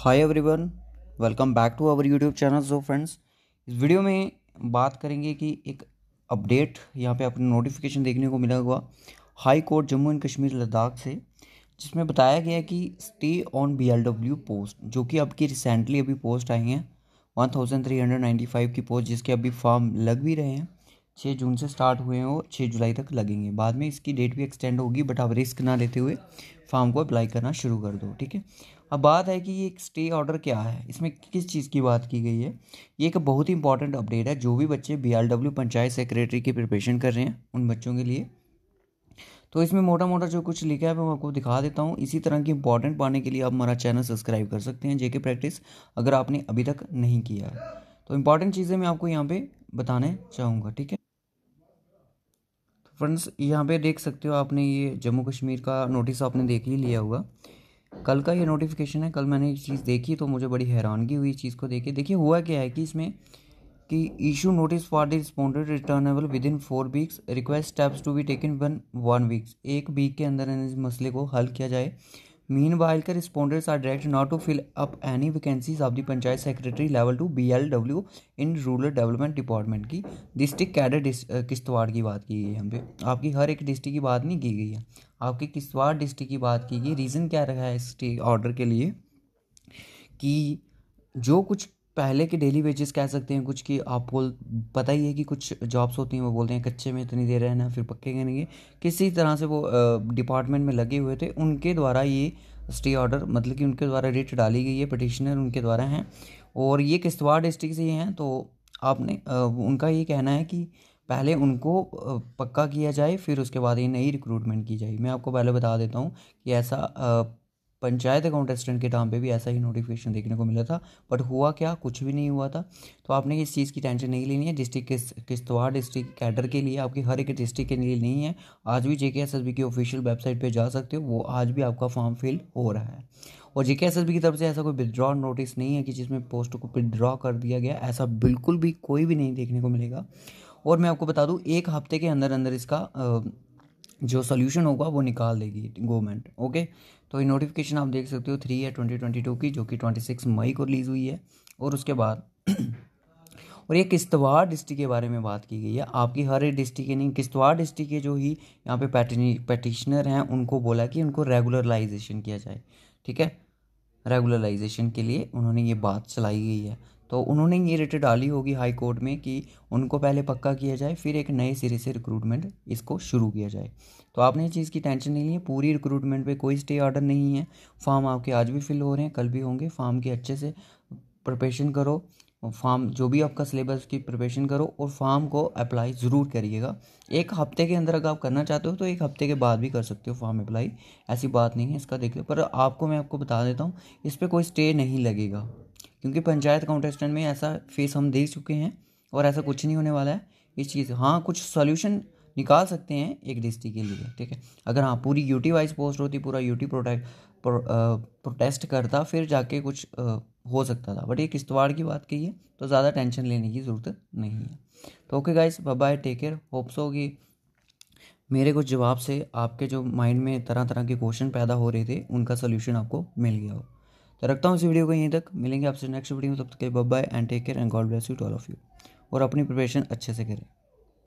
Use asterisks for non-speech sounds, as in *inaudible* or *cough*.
hi everyone welcome back to our YouTube channel so friends इस video में बात करेंगे कि एक अपडेट यहाँ पे आपने नोटिफिकेशन देखने को मिला हुआ high court Jammu and Kashmir Ladakh से जिसमें बताया गया कि स्टे ऑन बी पोस्ट जो कि आपकी रिसेंटली अभी पोस्ट आई हैं वन की पोस्ट जिसके अभी फॉर्म लग भी रहे हैं छः जून से स्टार्ट हुए हैं और छः जुलाई तक लगेंगे बाद में इसकी डेट भी एक्सटेंड होगी बट आप रिस्क ना लेते हुए फॉर्म को अप्लाई करना शुरू कर दो ठीक है अब बात है कि ये स्टे ऑर्डर क्या है इसमें किस चीज़ की बात की गई है ये एक बहुत ही इंपॉर्टेंट अपडेट है जो भी बच्चे बी पंचायत सेक्रेटरी की प्रिपरेशन कर रहे हैं उन बच्चों के लिए तो इसमें मोटा मोटा जो कुछ लिखा है मैं आपको दिखा देता हूँ इसी तरह की इंपॉर्टेंट पाने के लिए आप हमारा चैनल सब्सक्राइब कर सकते हैं जेके प्रैक्टिस अगर आपने अभी तक नहीं किया है तो इंपॉर्टेंट चीज़ें मैं आपको यहाँ पे बताने चाहूँगा ठीक है फ्रेंड्स यहाँ पे देख सकते हो आपने ये जम्मू कश्मीर का नोटिस आपने देख ही लिया होगा कल का ये नोटिफिकेशन है कल मैंने ये चीज़ देखी तो मुझे बड़ी हैरानगी हुई चीज़ को देखे देखिए हुआ क्या है कि इसमें कि issue notice for the responded returnable within four weeks request steps to be taken one one weeks एक वीक के अंदर इस मसले को हल किया जाए Meanwhile, are direct not to fill up any vacancies of the panchayat secretary level to be L W in rural development department की डिस्ट्रिक्ट कैडर किश्तवाड़ की बात की गई है हम पे आपकी हर एक डिस्ट्रिक्ट की बात नहीं की गई है आपकी किश्तवाड़ डिस्ट्रिक्ट की बात की गई रीज़न क्या रखा है इस ऑर्डर के लिए कि जो कुछ पहले के डेली वेजेस कह सकते हैं कुछ कि आप बोल पता ही है कि कुछ जॉब्स होती हैं वो बोलते हैं कच्चे में इतनी देर रहना फिर पक्के है किसी तरह से वो डिपार्टमेंट में लगे हुए थे उनके द्वारा ये स्टे ऑर्डर मतलब कि उनके द्वारा रिट डाली गई है पटिशनर उनके द्वारा हैं और ये किश्तवाड़ डिस्ट्रिक्ट से हैं तो आपने उनका ये कहना है कि पहले उनको पक्का किया जाए फिर उसके बाद ये नई रिक्रूटमेंट की जाए मैं आपको पहले बता देता हूँ कि ऐसा पंचायत अकाउंटेस्टेंट के नाम पे भी ऐसा ही नोटिफिकेशन देखने को मिला था बट हुआ क्या कुछ भी नहीं हुआ था तो आपने इस चीज़ की टेंशन नहीं लेनी है डिस्ट्रिक्ट किस किश्तवाड़ डिस्ट्रिक्ट कैडर के लिए आपकी हर एक डिस्ट्रिक्ट के लिए नहीं है आज भी जे की ऑफिशियल वेबसाइट पर जा सकते हो वो आज भी आपका फॉर्म फिल हो रहा है और जे की तरफ से ऐसा कोई विदड्रॉ नोटिस नहीं है कि जिसमें पोस्ट को विदड्रॉ कर दिया गया ऐसा बिल्कुल भी कोई भी नहीं देखने को मिलेगा और मैं आपको बता दूँ एक हफ्ते के अंदर अंदर इसका जो सोल्यूशन होगा वो निकाल देगी गवर्नमेंट ओके तो ये नोटिफिकेशन आप देख सकते हो थ्री है ट्वेंटी ट्वेंटी टू की जो कि ट्वेंटी सिक्स मई को रिलीज़ हुई है और उसके बाद *clears throat* और ये किश्तवाड़ डिस्ट्रिक्ट के बारे में बात की गई है आपकी हर एक डिस्ट्रिक्ट नहीं किश्तवाड़ डिस्ट्रिक्ट के जो ही यहाँ पे पटिशनर हैं उनको बोला कि उनको रेगुलराइजेशन किया जाए ठीक है रेगुलराइजेशन के लिए उन्होंने ये बात चलाई गई है तो उन्होंने ये रिट डाली होगी हाई कोर्ट में कि उनको पहले पक्का किया जाए फिर एक नए सिरे से रिक्रूटमेंट इसको शुरू किया जाए तो आपने इस चीज़ की टेंशन नहीं ली है पूरी रिक्रूटमेंट पे कोई स्टे ऑर्डर नहीं है फॉर्म आपके आज भी फिल हो रहे हैं कल भी होंगे फॉर्म के अच्छे से प्रिपरेशन करो फॉर्म जो भी आपका सिलेबस की प्रिपरेशन करो और फॉर्म को अप्लाई ज़रूर करिएगा एक हफ्ते के अंदर अगर आप करना चाहते हो तो एक हफ्ते के बाद भी कर सकते हो फॉर्म अप्लाई ऐसी बात नहीं है इसका देख लो पर आपको मैं आपको बता देता हूँ इस पर कोई स्टे नहीं लगेगा क्योंकि पंचायत काउंटेस्टेंट में ऐसा फेस हम देख चुके हैं और ऐसा कुछ नहीं होने वाला है इस चीज़ हाँ कुछ सोल्यूशन निकाल सकते हैं एक डिस्ट्रिक्ट के लिए ठीक है अगर हाँ पूरी यूटी वाइज पोस्ट होती पूरा यूटी प्रोटेक्ट प्रोटेस्ट करता फिर जाके कुछ आ, हो सकता था बट ये किश्तवाड़ की बात कही है तो ज़्यादा टेंशन लेने की ज़रूरत नहीं है तो okay guys bye take care hopes हो कि मेरे कुछ जवाब से आपके जो माइंड में तरह तरह के क्वेश्चन पैदा हो रहे थे उनका सोल्यूशन आपको मिल गया हो तो रखता हूँ इस वीडियो को यहीं तक मिलेंगे आपसे नेक्स्ट वीडियो में तब तक के bye and take care and God bless you to all of you और अपनी प्रिपरेशन अच्छे से करें